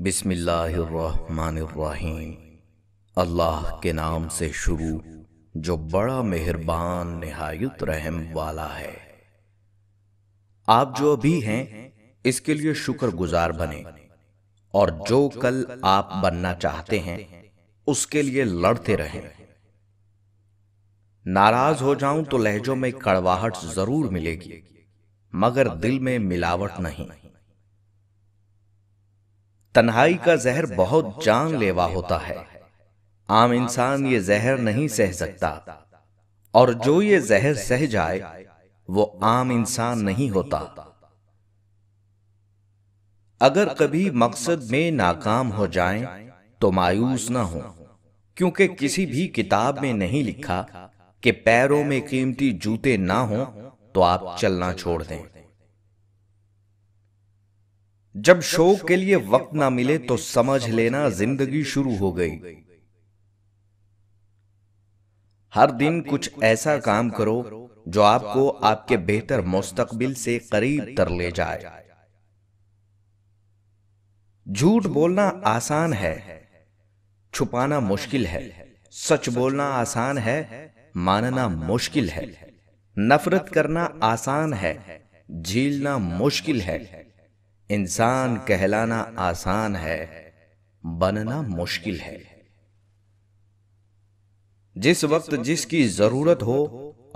बिस्मिल्लाहिर्रहमानिर्रहीम अल्लाह के नाम से शुरू जो बड़ा मेहरबान नहायत रहम वाला है आप जो अभी हैं इसके लिए शुक्रगुजार बने और जो कल आप बनना चाहते हैं उसके लिए लड़ते रहें नाराज हो जाऊं तो लहजों में कड़वाहट जरूर मिलेगी मगर दिल में मिलावट नहीं तन्हाई का जहर बहुत जानलेवा होता है आम इंसान ये जहर नहीं सह सकता और जो ये जहर सह जाए वो आम इंसान नहीं होता अगर कभी मकसद में नाकाम हो जाएं, तो, तो मायूस ना हो क्योंकि किसी भी किताब में नहीं लिखा कि पैरों में कीमती जूते ना हो तो, तो आप चलना छोड़ दें जब शोक के लिए वक्त ना तो मिले तो समझ लेना जिंदगी शुरू हो गई हर दिन कुछ ऐसा काम करो जो आपको आपके बेहतर मुस्तकबिल से करीब तर ले जाए झूठ बोलना आसान है छुपाना मुश्किल है सच बोलना आसान है मानना मुश्किल है नफरत करना आसान है झीलना मुश्किल है इंसान कहलाना आसान है बनना मुश्किल है जिस वक्त जिसकी जरूरत हो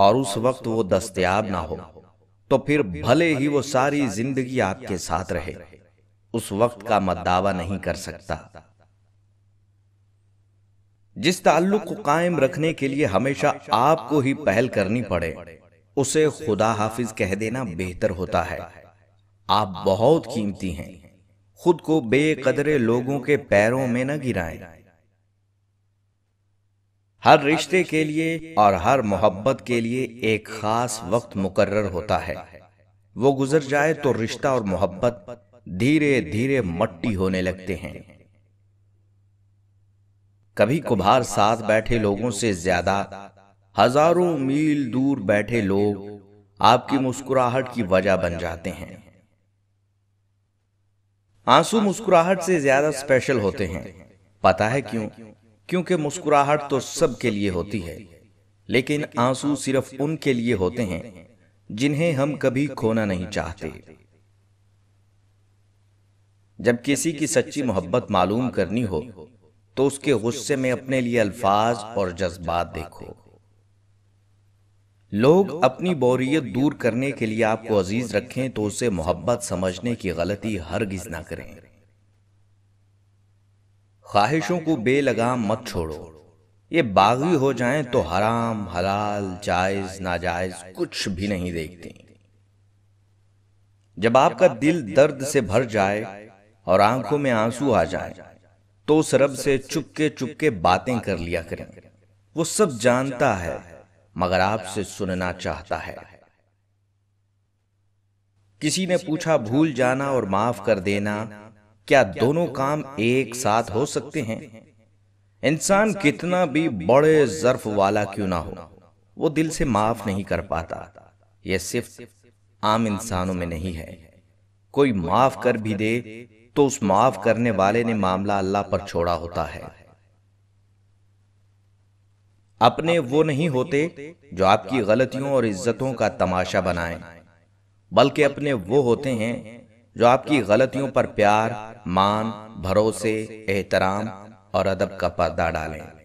और उस वक्त वो दस्तयाब ना हो तो फिर भले ही वो सारी जिंदगी आपके साथ रहे उस वक्त का मत दावा नहीं कर सकता जिस ताल्लुक को कायम रखने के लिए हमेशा आपको ही पहल करनी पड़े उसे खुदा हाफिज कह देना बेहतर होता है आप बहुत कीमती हैं खुद को बेकदरे लोगों के पैरों में न गिराएं हर रिश्ते के लिए और हर मोहब्बत के लिए एक खास वक्त मुकर्र होता है वो गुजर जाए तो रिश्ता और मोहब्बत धीरे धीरे मट्टी होने लगते हैं कभी कुभार साथ बैठे लोगों से ज्यादा हजारों मील दूर बैठे लोग आपकी मुस्कुराहट की वजह बन जाते हैं आंसू मुस्कुराहट से ज्यादा स्पेशल होते हैं पता है क्यों क्योंकि मुस्कुराहट तो सबके लिए होती है लेकिन आंसू सिर्फ उनके लिए होते हैं जिन्हें हम कभी खोना नहीं चाहते जब किसी की सच्ची मोहब्बत मालूम करनी हो तो उसके गुस्से में अपने लिए अल्फाज और जज्बात देखो लोग अपनी बोरियत दूर करने के लिए आपको अजीज रखें तो, तो उसे मोहब्बत समझने की गलती हरगिज ना करें ख्वाहिशों को बेलगाम मत छोड़ो ये बागी हो जाएं तो, तो हराम हलाल जायज नाजायज कुछ भी नहीं देखते जब आपका दिल दर्द से भर जाए और आंखों में आंसू आ जाए तो उस तो रब से चुपके चुपके बातें कर लिया करें वो सब जानता है मगर आपसे सुनना चाहता है किसी ने पूछा भूल जाना और माफ कर देना क्या दोनों काम एक साथ हो सकते हैं इंसान कितना भी बड़े जर्फ वाला क्यों ना हो वो दिल से माफ नहीं कर पाता यह सिर्फ आम इंसानों में नहीं है कोई माफ कर भी दे तो उस माफ करने वाले ने मामला अल्लाह पर छोड़ा होता है अपने वो नहीं होते जो आपकी गलतियों और इज्जतों का तमाशा बनाएं, बल्कि अपने वो होते हैं जो आपकी गलतियों पर प्यार मान भरोसे एहतराम और अदब का पर्दा डालें